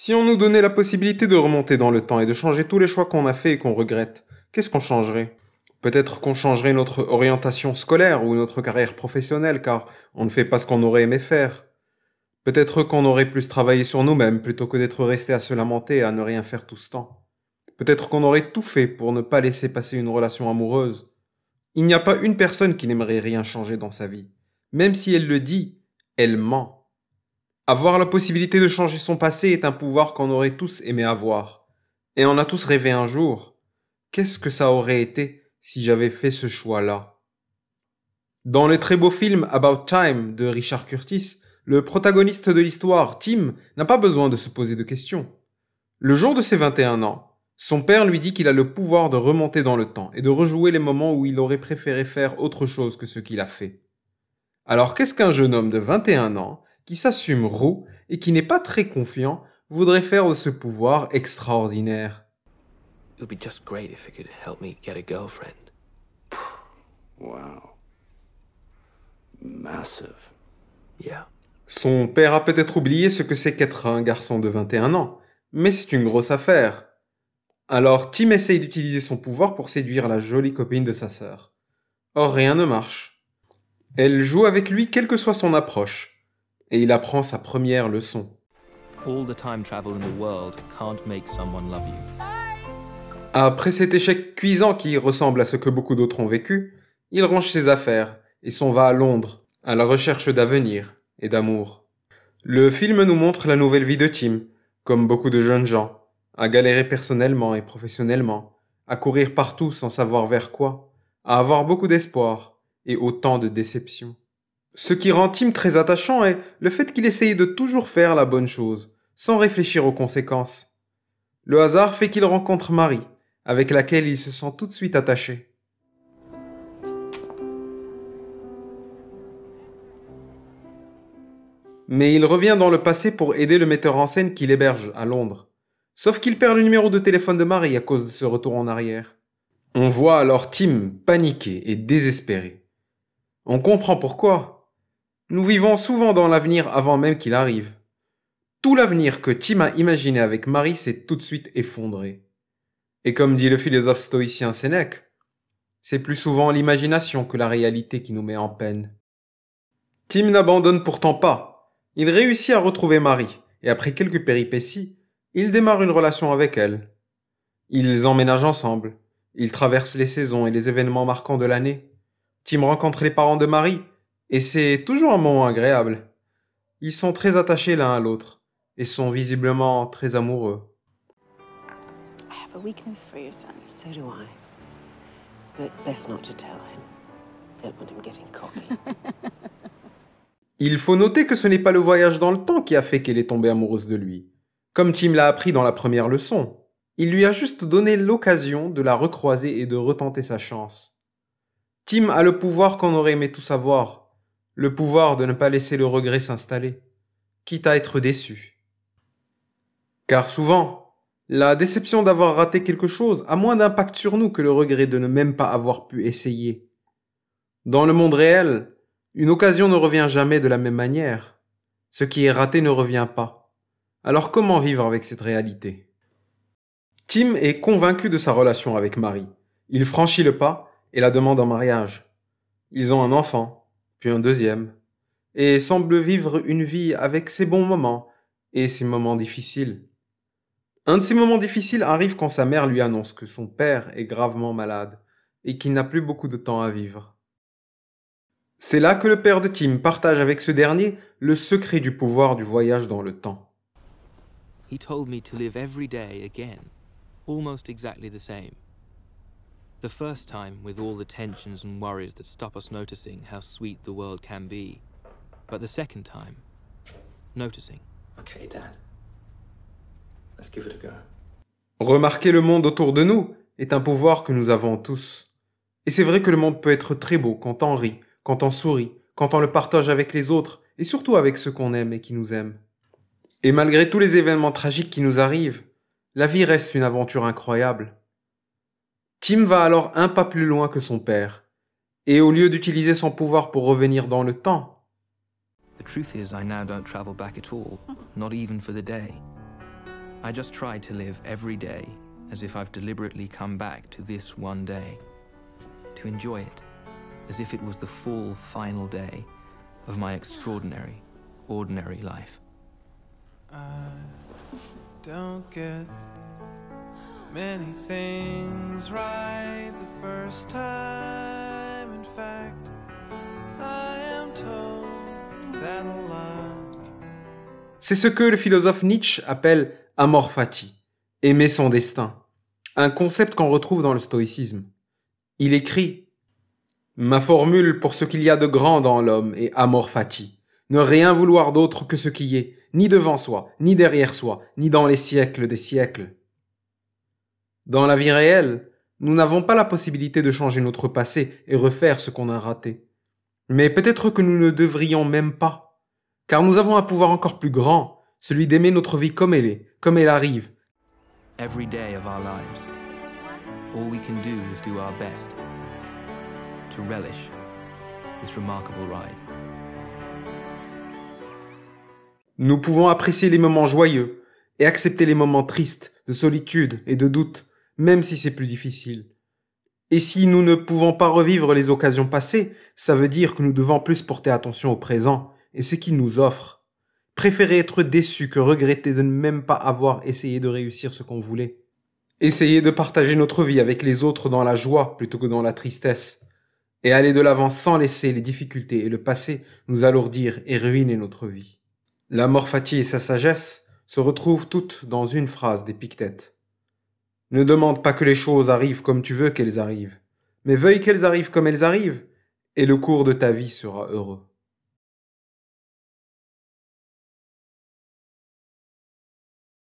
Si on nous donnait la possibilité de remonter dans le temps et de changer tous les choix qu'on a faits et qu'on regrette, qu'est-ce qu'on changerait Peut-être qu'on changerait notre orientation scolaire ou notre carrière professionnelle car on ne fait pas ce qu'on aurait aimé faire. Peut-être qu'on aurait plus travaillé sur nous-mêmes plutôt que d'être resté à se lamenter et à ne rien faire tout ce temps. Peut-être qu'on aurait tout fait pour ne pas laisser passer une relation amoureuse. Il n'y a pas une personne qui n'aimerait rien changer dans sa vie. Même si elle le dit, elle ment. Avoir la possibilité de changer son passé est un pouvoir qu'on aurait tous aimé avoir. Et on a tous rêvé un jour. Qu'est-ce que ça aurait été si j'avais fait ce choix-là Dans le très beau film About Time de Richard Curtis, le protagoniste de l'histoire, Tim, n'a pas besoin de se poser de questions. Le jour de ses 21 ans, son père lui dit qu'il a le pouvoir de remonter dans le temps et de rejouer les moments où il aurait préféré faire autre chose que ce qu'il a fait. Alors qu'est-ce qu'un jeune homme de 21 ans qui s'assume roux et qui n'est pas très confiant, voudrait faire de ce pouvoir extraordinaire. would be just great if it could help me get a girlfriend. Wow. Yeah. Son père a peut-être oublié ce que c'est qu'être un garçon de 21 ans, mais c'est une grosse affaire. Alors Tim essaye d'utiliser son pouvoir pour séduire la jolie copine de sa sœur. Or rien ne marche. Elle joue avec lui quelle que soit son approche, et il apprend sa première leçon. Après cet échec cuisant qui ressemble à ce que beaucoup d'autres ont vécu, il range ses affaires et s'en va à Londres, à la recherche d'avenir et d'amour. Le film nous montre la nouvelle vie de Tim, comme beaucoup de jeunes gens, à galérer personnellement et professionnellement, à courir partout sans savoir vers quoi, à avoir beaucoup d'espoir et autant de déceptions. Ce qui rend Tim très attachant est le fait qu'il essaye de toujours faire la bonne chose, sans réfléchir aux conséquences. Le hasard fait qu'il rencontre Marie, avec laquelle il se sent tout de suite attaché. Mais il revient dans le passé pour aider le metteur en scène qu'il héberge à Londres. Sauf qu'il perd le numéro de téléphone de Marie à cause de ce retour en arrière. On voit alors Tim paniqué et désespéré. On comprend pourquoi. Nous vivons souvent dans l'avenir avant même qu'il arrive. Tout l'avenir que Tim a imaginé avec Marie s'est tout de suite effondré. Et comme dit le philosophe stoïcien Sénèque, c'est plus souvent l'imagination que la réalité qui nous met en peine. Tim n'abandonne pourtant pas. Il réussit à retrouver Marie, et après quelques péripéties, il démarre une relation avec elle. Ils emménagent ensemble, ils traversent les saisons et les événements marquants de l'année. Tim rencontre les parents de Marie, et c'est toujours un moment agréable. Ils sont très attachés l'un à l'autre et sont visiblement très amoureux. Il faut noter que ce n'est pas le voyage dans le temps qui a fait qu'elle est tombée amoureuse de lui, comme Tim l'a appris dans la première leçon. Il lui a juste donné l'occasion de la recroiser et de retenter sa chance. Tim a le pouvoir qu'on aurait aimé tout savoir, le pouvoir de ne pas laisser le regret s'installer, quitte à être déçu. Car souvent, la déception d'avoir raté quelque chose a moins d'impact sur nous que le regret de ne même pas avoir pu essayer. Dans le monde réel, une occasion ne revient jamais de la même manière. Ce qui est raté ne revient pas. Alors comment vivre avec cette réalité Tim est convaincu de sa relation avec Marie. Il franchit le pas et la demande en mariage. Ils ont un enfant puis un deuxième, et semble vivre une vie avec ses bons moments et ses moments difficiles. Un de ces moments difficiles arrive quand sa mère lui annonce que son père est gravement malade et qu'il n'a plus beaucoup de temps à vivre. C'est là que le père de Tim partage avec ce dernier le secret du pouvoir du voyage dans le temps. told me to live every day again, almost exactly the same. The first time with all the tensions and worries that stop us noticing how sweet the world can be. But the second time, noticing. Okay, Dad. Let's give it Remarquer le monde autour de nous est un pouvoir que nous avons tous. Et c'est vrai que le monde peut être très beau quand on rit, quand on sourit, quand on le partage avec les autres, et surtout avec ceux qu'on aime et qui nous aiment. Et malgré tous les événements tragiques qui nous arrivent, la vie reste une aventure incroyable. Tim va alors un pas plus loin que son père, et au lieu d'utiliser son pouvoir pour revenir dans le temps, The truth is I now don't travel back at all, not even for the day. I just try to live every day as if I've deliberately come back to this one day, to enjoy it as if it was the full final day of my extraordinary, ordinary life. don't get c'est ce que le philosophe Nietzsche appelle amor fati, aimer son destin, un concept qu'on retrouve dans le stoïcisme. Il écrit Ma formule pour ce qu'il y a de grand dans l'homme est amor fati, ne rien vouloir d'autre que ce qui est, ni devant soi, ni derrière soi, ni dans les siècles des siècles. Dans la vie réelle, nous n'avons pas la possibilité de changer notre passé et refaire ce qu'on a raté. Mais peut-être que nous ne devrions même pas, car nous avons un pouvoir encore plus grand, celui d'aimer notre vie comme elle est, comme elle arrive. Nous pouvons apprécier les moments joyeux et accepter les moments tristes, de solitude et de doute, même si c'est plus difficile. Et si nous ne pouvons pas revivre les occasions passées, ça veut dire que nous devons plus porter attention au présent et ce qu'il nous offre. Préférer être déçu que regretter de ne même pas avoir essayé de réussir ce qu'on voulait. Essayer de partager notre vie avec les autres dans la joie plutôt que dans la tristesse. Et aller de l'avant sans laisser les difficultés et le passé nous alourdir et ruiner notre vie. La mort fatigue et sa sagesse se retrouvent toutes dans une phrase d'Épictète. Ne demande pas que les choses arrivent comme tu veux qu'elles arrivent, mais veuille qu'elles arrivent comme elles arrivent, et le cours de ta vie sera heureux.